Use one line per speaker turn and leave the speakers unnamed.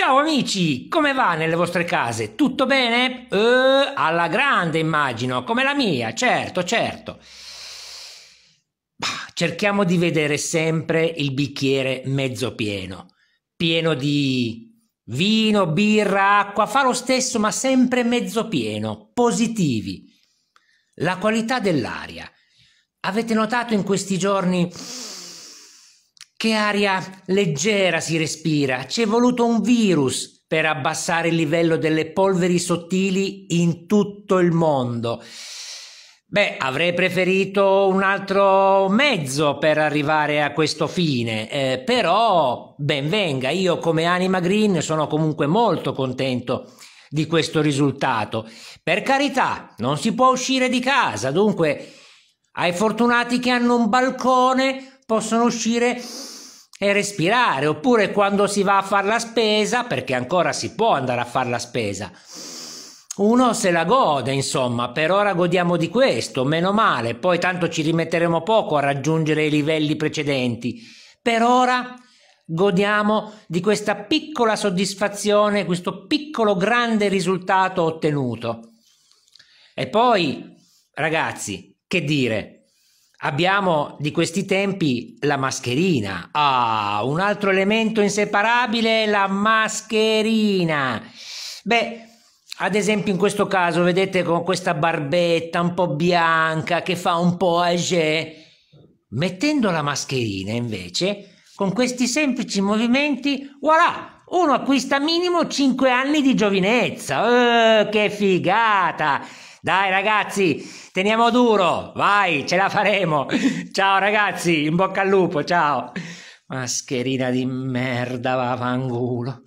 Ciao amici, come va nelle vostre case? Tutto bene? Eh, alla grande immagino, come la mia, certo, certo. cerchiamo di vedere sempre il bicchiere mezzo pieno, pieno di vino, birra, acqua, fa lo stesso ma sempre mezzo pieno, positivi. La qualità dell'aria. Avete notato in questi giorni che aria leggera si respira! Ci è voluto un virus per abbassare il livello delle polveri sottili in tutto il mondo. Beh, avrei preferito un altro mezzo per arrivare a questo fine, eh, però ben venga, io come anima green sono comunque molto contento di questo risultato. Per carità, non si può uscire di casa, dunque ai fortunati che hanno un balcone possono uscire e respirare, oppure quando si va a fare la spesa, perché ancora si può andare a fare la spesa. Uno se la gode, insomma, per ora godiamo di questo, meno male, poi tanto ci rimetteremo poco a raggiungere i livelli precedenti. Per ora godiamo di questa piccola soddisfazione, questo piccolo grande risultato ottenuto. E poi, ragazzi, che dire? Abbiamo di questi tempi la mascherina. Ah, un altro elemento inseparabile la mascherina. Beh, ad esempio in questo caso, vedete con questa barbetta un po' bianca che fa un po' agé. Mettendo la mascherina invece, con questi semplici movimenti, voilà, uno acquista minimo 5 anni di giovinezza. Oh, che figata! Dai ragazzi, teniamo duro, vai, ce la faremo. Ciao ragazzi, in bocca al lupo, ciao. Mascherina di merda, va